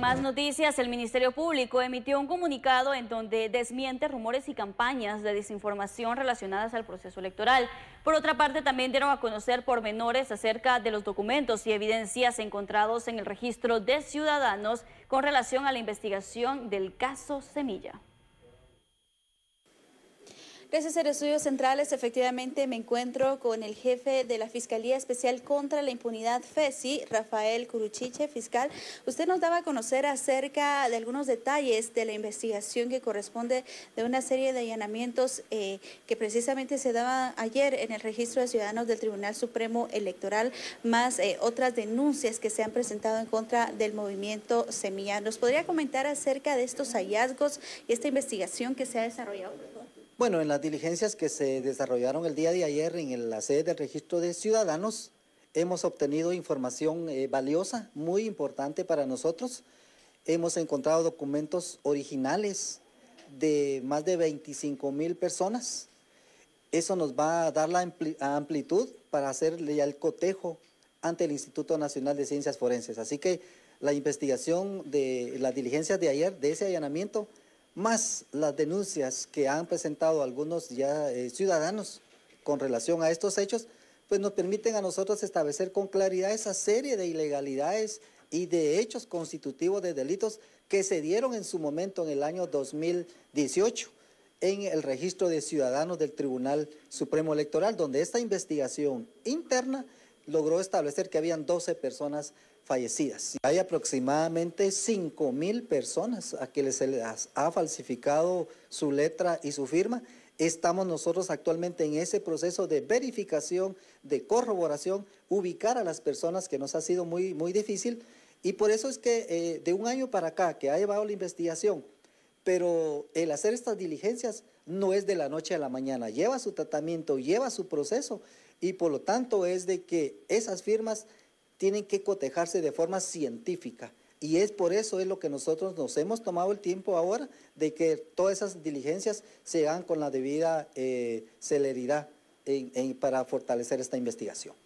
más noticias, el Ministerio Público emitió un comunicado en donde desmiente rumores y campañas de desinformación relacionadas al proceso electoral. Por otra parte, también dieron a conocer pormenores acerca de los documentos y evidencias encontrados en el registro de ciudadanos con relación a la investigación del caso Semilla. Gracias a los estudios centrales, efectivamente me encuentro con el jefe de la Fiscalía Especial contra la Impunidad FESI, Rafael Curuchiche, fiscal. Usted nos daba a conocer acerca de algunos detalles de la investigación que corresponde de una serie de allanamientos eh, que precisamente se daban ayer en el registro de ciudadanos del Tribunal Supremo Electoral, más eh, otras denuncias que se han presentado en contra del movimiento Semilla. ¿Nos podría comentar acerca de estos hallazgos y esta investigación que se ha desarrollado? Bueno, en las diligencias que se desarrollaron el día de ayer en la sede del registro de ciudadanos, hemos obtenido información eh, valiosa, muy importante para nosotros. Hemos encontrado documentos originales de más de 25 mil personas. Eso nos va a dar la amplitud para hacerle el cotejo ante el Instituto Nacional de Ciencias Forenses. Así que la investigación de las diligencias de ayer, de ese allanamiento, más las denuncias que han presentado algunos ya eh, ciudadanos con relación a estos hechos, pues nos permiten a nosotros establecer con claridad esa serie de ilegalidades y de hechos constitutivos de delitos que se dieron en su momento en el año 2018 en el registro de ciudadanos del Tribunal Supremo Electoral, donde esta investigación interna logró establecer que habían 12 personas fallecidas. Hay aproximadamente 5 mil personas a quienes se les ha falsificado su letra y su firma. Estamos nosotros actualmente en ese proceso de verificación, de corroboración, ubicar a las personas que nos ha sido muy, muy difícil. Y por eso es que eh, de un año para acá, que ha llevado la investigación pero el hacer estas diligencias no es de la noche a la mañana, lleva su tratamiento, lleva su proceso y por lo tanto es de que esas firmas tienen que cotejarse de forma científica. Y es por eso es lo que nosotros nos hemos tomado el tiempo ahora de que todas esas diligencias se hagan con la debida eh, celeridad para fortalecer esta investigación.